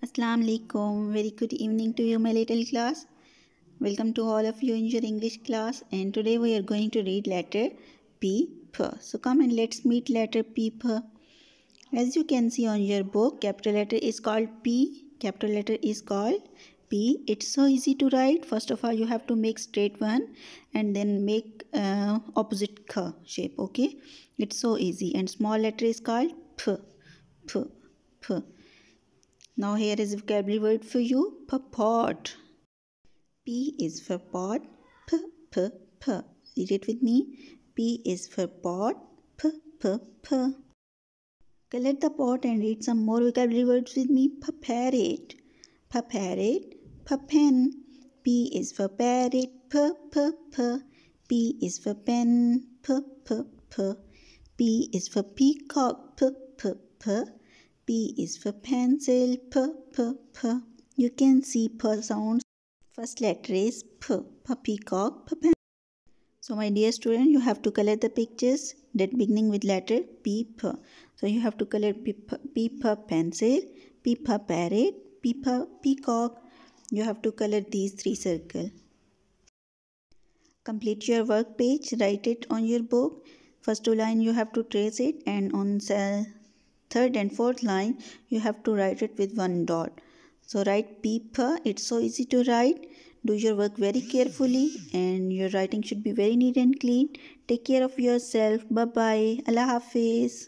Assalamu alaikum. Very good evening to you my little class. Welcome to all of you in your English class and today we are going to read letter P. P. So come and let's meet letter P. P. As you can see on your book, capital letter is called P. Capital letter is called P. It's so easy to write. First of all, you have to make straight one and then make uh, opposite K shape. Okay, it's so easy. And small letter is called P. P. P. Now here is vocabulary word for you, Pot. P is for pot, p, p, p. Read it with me. P is for pot, p, p, p. Collect the pot and read some more vocabulary words with me. Parrot, parrot, pen. P is for parrot, p, p, p. P is for pen, p, p, p. P is for peacock, p, p, p. P is for pencil, P, P, P. You can see P sounds. First letter is P, P, peacock, P, So my dear student, you have to color the pictures that beginning with letter P, P. So you have to color P, P, P, pencil, P, P, parrot, P, P, peacock. You have to color these three circles. Complete your work page, write it on your book. First two line you have to trace it and on cell third and fourth line you have to write it with one dot so write peep it's so easy to write do your work very carefully and your writing should be very neat and clean take care of yourself bye bye allah hafiz